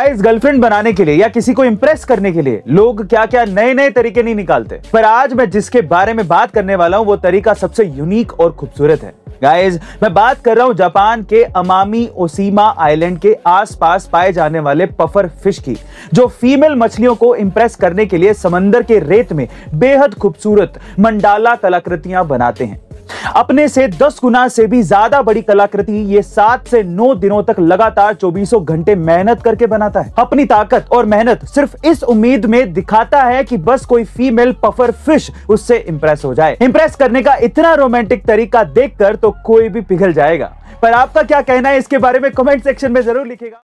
guys girlfriend बनाने के लिए या किसी को इम्प्रेस करने के लिए लोग क्या क्या नए नए तरीके नहीं निकालते पर आज मैं जिसके बारे में बात करने वाला हूँ वो तरीका सबसे यूनिक और खूबसूरत है गाइस मैं बात कर रहा हूँ जापान के अमामी ओसीमा आइलैंड के आसपास पाए जाने वाले पफर फिश की जो फीमेल मछलियों को इम्प्रेस करने के लिए समंदर के रेत में बेहद खूबसूरत मंडाला कलाकृतियां बनाते हैं अपने से दस गुना से भी ज्यादा बड़ी कलाकृति ये सात से नौ दिनों तक लगातार चौबीसों घंटे मेहनत करके बनाता है अपनी ताकत और मेहनत सिर्फ इस उम्मीद में दिखाता है कि बस कोई फीमेल पफर फिश उससे इंप्रेस हो जाए इंप्रेस करने का इतना रोमांटिक तरीका देखकर तो कोई भी पिघल जाएगा पर आपका क्या कहना है इसके बारे में कमेंट सेक्शन में जरूर लिखेगा